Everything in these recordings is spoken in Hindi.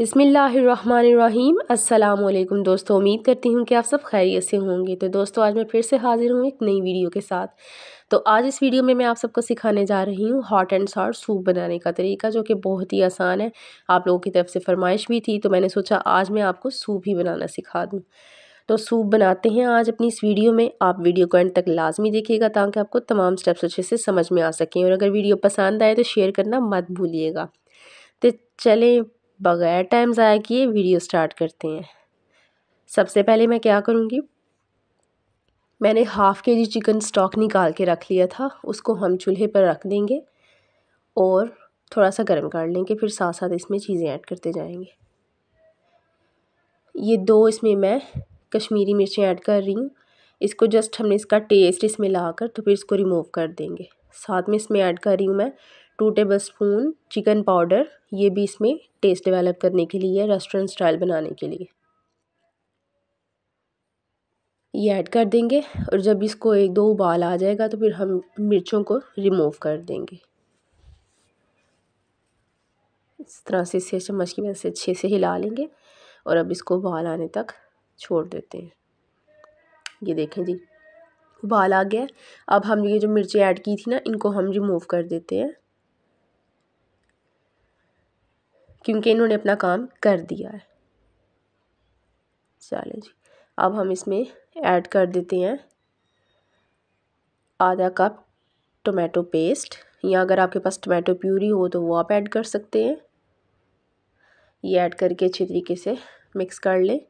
बिसमीम् अल्लाम दोस्तों उम्मीद करती हूँ कि आप सब खैरियत से होंगे तो दोस्तों आज मैं फिर से हाज़िर हूँ एक नई वीडियो के साथ तो आज इस वीडियो में मैं आप सबको सिखाने जा रही हूँ हॉट एंड सॉर सूप बनाने का तरीका जो कि बहुत ही आसान है आप लोगों की तरफ से फरमाइश भी थी तो मैंने सोचा आज मैं आपको सूप ही बनाना सिखा दूँ तो सूप बनाते हैं आज अपनी इस वीडियो में आप वीडियो को एंड तक लाजमी देखिएगा ताकि आपको तमाम स्टेप्स अच्छे से समझ में आ सकें और अगर वीडियो पसंद आए तो शेयर करना मत भूलिएगा तो चलें बग़ैर टाइम ज़ाया किए वीडियो स्टार्ट करते हैं सबसे पहले मैं क्या करूँगी मैंने हाफ़ के जी चिकन स्टॉक निकाल के रख लिया था उसको हम चूल्हे पर रख देंगे और थोड़ा सा गर्म कर लेंगे फिर साथ साथ इसमें चीज़ें ऐड करते जाएंगे ये दो इसमें मैं कश्मीरी मिर्चें ऐड कर रही हूँ इसको जस्ट हमने इसका टेस्ट इसमें लाकर कर तो फिर इसको रिमूव कर देंगे साथ में इसमें ऐड कर रही हूँ मैं two tablespoon chicken powder ये भी इसमें टेस्ट डेवलप करने के लिए रेस्टोरेंट स्टाइल बनाने के लिए ये ऐड कर देंगे और जब इसको एक दो उबाल आ जाएगा तो फिर हम मिर्चों को रिमूव कर देंगे इस तरह से इसे चम्मच की मदद से अच्छे से हिला लेंगे और अब इसको उबाल आने तक छोड़ देते हैं ये देखें जी उबाल आ गया अब हम ये जो मिर्ची ऐड की थी ना इनको हम रिमूव कर देते हैं क्योंकि इन्होंने अपना काम कर दिया है चले जी अब हम इसमें ऐड कर देते हैं आधा कप टोमेटो पेस्ट या अगर आपके पास टोमेटो प्यूरी हो तो वो आप ऐड कर सकते हैं ये ऐड करके अच्छे तरीके से मिक्स कर लें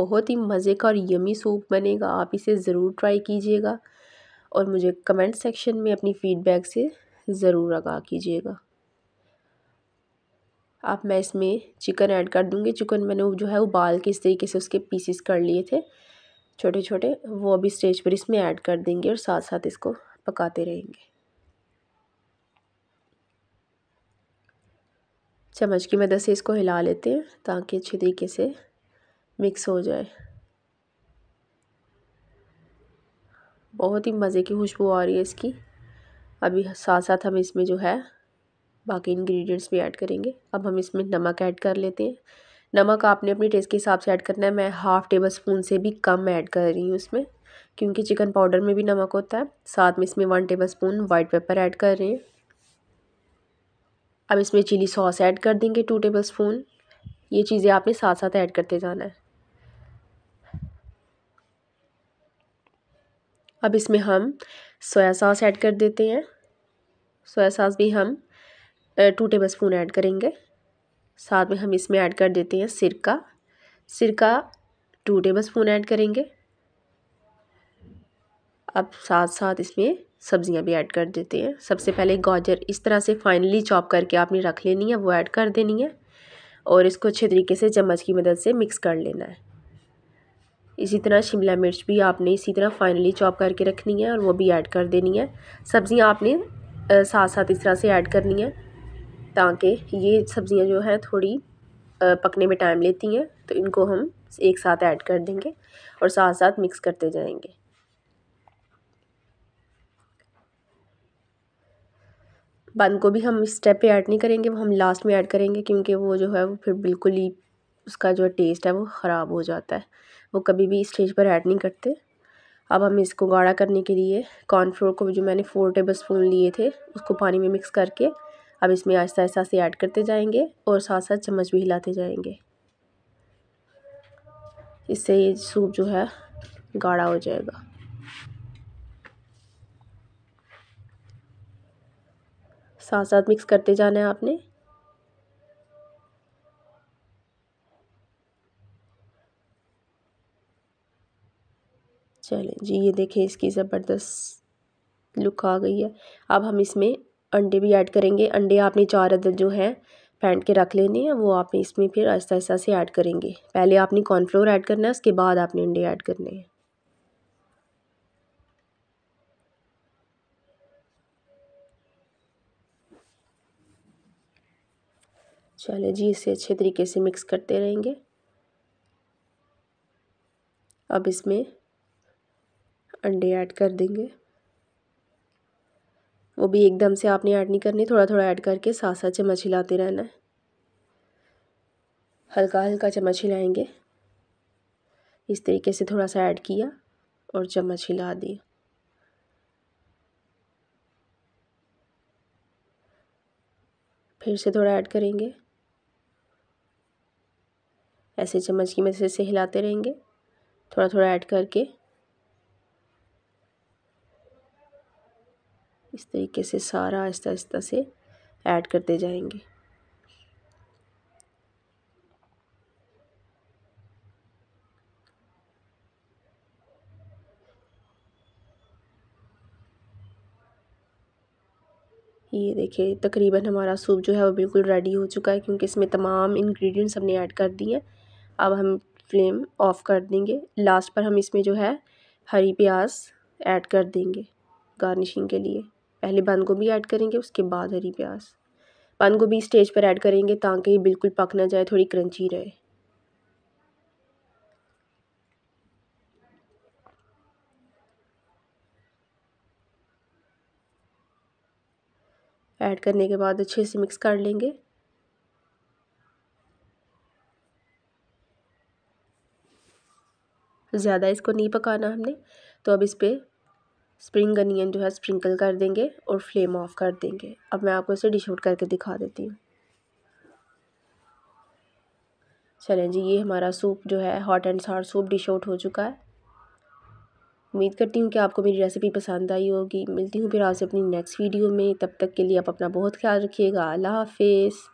बहुत ही मज़े का और यमी सूप बनेगा आप इसे ज़रूर ट्राई कीजिएगा और मुझे कमेंट सेक्शन में अपनी फ़ीडबैक से ज़रूर आगा कीजिएगा अब मैं इसमें चिकन ऐड कर दूँगी चिकन मैंने जो है उबाल के इस तरीके से उसके पीसीस कर लिए थे छोटे छोटे वो अभी स्टेज पर इसमें ऐड कर देंगे और साथ साथ इसको पकाते रहेंगे चम्मच की मदद से इसको हिला लेते हैं ताकि अच्छे तरीके से मिक्स हो जाए बहुत ही मज़े की खुशबू आ रही है इसकी अभी साथ साथ हम इसमें जो है बाकी इंग्रेडिएंट्स भी ऐड करेंगे अब हम इसमें नमक ऐड कर लेते हैं नमक आपने अपने टेस्ट के हिसाब से ऐड करना है मैं हाफ़ टेबल स्पून से भी कम ऐड कर रही हूँ इसमें क्योंकि चिकन पाउडर में भी नमक होता है साथ में इसमें one tablespoon white pepper add कर रहे हैं अब इसमें चिली सॉस ऐड कर देंगे टू टेबल स्पून ये चीज़ें आपने साथ साथ ऐड करते जाना है अब इसमें हम सोया सॉस ऐड कर देते हैं सोया सॉस भी हम टू टेबल स्पून ऐड करेंगे साथ में हम इसमें ऐड कर देते हैं सिरका सिरका टू टेबल स्पून ऐड करेंगे अब साथ साथ इसमें सब्जियां भी ऐड कर देते हैं सबसे पहले गाजर इस तरह से फाइनली चॉप करके आपने रख लेनी है वो ऐड कर देनी है और इसको अच्छे तरीके से चम्मच की मदद से मिक्स कर लेना है इसी तरह शिमला मिर्च भी आपने इसी तरह फाइनली चॉप करके रखनी है और वो भी ऐड कर देनी है सब्ज़ियाँ आपने साथ साथ इस तरह से ऐड करनी है ताकि ये सब्ज़ियाँ जो हैं थोड़ी पकने में टाइम लेती हैं तो इनको हम एक साथ ऐड कर देंगे और साथ साथ मिक्स करते जाएंगे बंद को भी हम इस स्टेप पे ऐड नहीं करेंगे वो हम लास्ट में ऐड करेंगे क्योंकि वो जो है वो फिर बिल्कुल ही उसका जो टेस्ट है वो ख़राब हो जाता है वो कभी भी स्टेज पर ऐड नहीं करते अब हम इसको गाढ़ा करने के लिए कॉर्नफ्लोर को जो मैंने फ़ोर टेबल स्पून लिए थे उसको पानी में मिक्स करके अब इसमें आहिस्ता आहिस्ता से ऐड करते जाएंगे और साथ साथ चम्मच भी हिलाते जाएंगे इससे ये सूप जो है गाढ़ा हो जाएगा साथ साथ मिक्स करते जाना है आपने चलें जी ये देखिए इसकी ज़बरदस्त लुक आ गई है अब हम इसमें अंडे भी ऐड करेंगे अंडे आपने चार अदर जो हैं फेंट के रख लेने हैं वो आप इसमें फिर ऐसा ऐसा से ऐड करेंगे पहले आपने कॉर्नफ्लोर ऐड करना है उसके बाद आपने अंडे ऐड करने हैं चले जी इसे अच्छे तरीके से मिक्स करते रहेंगे अब इसमें अंडे ऐड कर देंगे वो भी एकदम से आपने ऐड नहीं करनी थोड़ा थोड़ा ऐड करके साथ साथ चम्मच हिलाते रहना है हल्का हल्का चम्मच हिलाएंगे इस तरीके से थोड़ा सा ऐड किया और चम्मच हिला दिया फिर से थोड़ा ऐड करेंगे ऐसे चम्मच की मदद से हिलाते रहेंगे थोड़ा थोड़ा ऐड करके इस तरीके से सारा आहिस्ता आहिस्ता से ऐड करते जाएंगे ये देखिए तकरीबन हमारा सूप जो है वो बिल्कुल रेडी हो चुका है क्योंकि इसमें तमाम इंग्रेडिएंट्स हमने ऐड कर दिए हैं अब हम फ्लेम ऑफ़ कर देंगे लास्ट पर हम इसमें जो है हरी प्याज ऐड कर देंगे गार्निशिंग के लिए पहले बंद गोभी ऐड करेंगे उसके बाद हरी प्याज बंद गोभी स्टेज पर ऐड करेंगे ताकि बिल्कुल पक ना जाए थोड़ी क्रंची रहे ऐड करने के बाद अच्छे से मिक्स कर लेंगे ज़्यादा इसको नहीं पकाना हमने तो अब इस पर स्प्रिंग अनियन जो है स्प्रिंकल कर देंगे और फ्लेम ऑफ कर देंगे अब मैं आपको इसे डिश आउट करके दिखा देती हूँ चलें जी ये हमारा सूप जो है hot and sour soup dish out हो चुका है उम्मीद करती हूँ कि आपको मेरी रेसिपी पसंद आई होगी मिलती हूँ फिर आपसे अपनी नेक्स्ट वीडियो में तब तक के लिए आप अपना बहुत ख्याल रखिएगा अल्लाह हाफिज़